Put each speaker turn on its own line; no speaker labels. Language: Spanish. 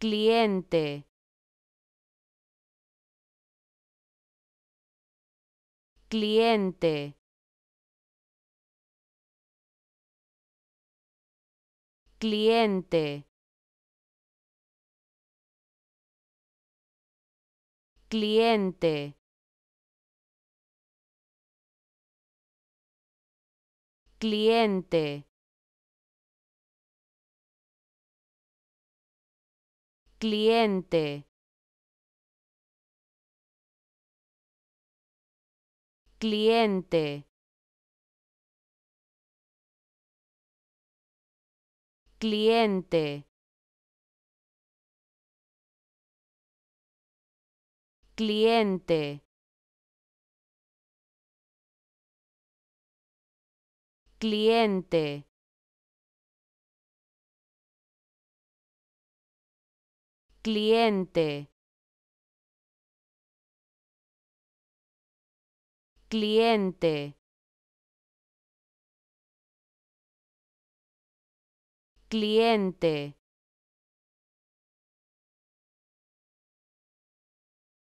cliente cliente cliente cliente cliente cliente, cliente, cliente. cliente cliente cliente, cliente, cliente.